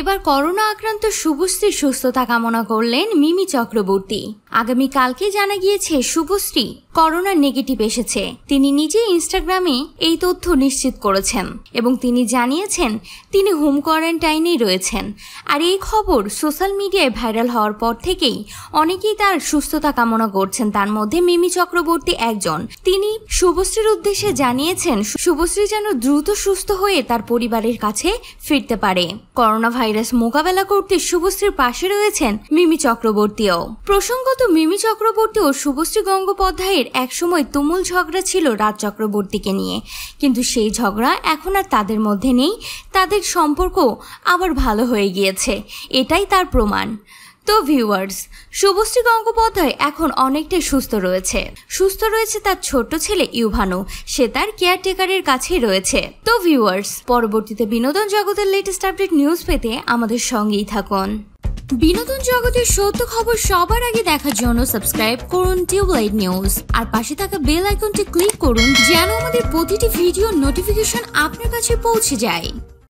এবার করোনা আক্রান্ত শুভশ্রীর সুস্থতা কামনা করলেন মিমি চক্রবর্তী কালকে জানা গিয়েছে শুভশ্রী করোনা নেগেটিভ এসেছে তিনি নিজে ইনস্টাগ্রামে এই তথ্য নিশ্চিত করেছেন এবং তিনি জানিয়েছেন তিনি হোম কোয়ারেন্টাইনেই রয়েছেন আর এই খবর সোশ্যাল মিডিয়ায় ভাইরাল হওয়ার পর থেকেই অনেকেই তার সুস্থতা কামনা করছেন তার মধ্যে মিমি চক্রবর্তী একজন তিনি শুভশ্রীর উদ্দেশ্যে জানিয়েছেন শুভশ্রী যেন দ্রুত সুস্থ হয়ে তার পরিবারের কাছে ফিরতে পারে করোনা ভাইরাস মোকাবেলা করতে শুভশ্রীর পাশে রয়েছেন মিমি চক্রবর্তীও প্রসঙ্গত মিমি চক্রবর্তী ও শুভশ্রী গঙ্গোপাধ্যায়ের একসময় তুমুল ঝগড়া ছিল রাজ চক্রবর্তীকে নিয়ে কিন্তু সেই ঝগড়া এখন আর তাদের মধ্যে নেই তাদের সম্পর্ক আবার ভালো হয়ে গিয়েছে এটাই তার প্রমাণ তো ভিউয়ার্স শুভশ্রী গঙ্গোপাধ্যায় এখন অনেকটাই সুস্থ রয়েছে সুস্থ রয়েছে তার ছোট ছেলে ইউভানো সে তার কেয়ারটেকারের কাছেই রয়েছে তো ভিউয়ার্স পরবর্তীতে বিনোদন জগতের লেটেস্ট আপডেট নিউজ পেতে আমাদের সঙ্গেই থাকুন বিনোদন জগতের সত্য খবর সবার আগে দেখার জন্য সাবস্ক্রাইব করুন টিউবলাইট নিউজ আর পাশে থাকা বেল আইকনটি ক্লিক করুন যেন আমাদের প্রতিটি ভিডিও নোটিফিকেশন আপনার কাছে পৌঁছে যায়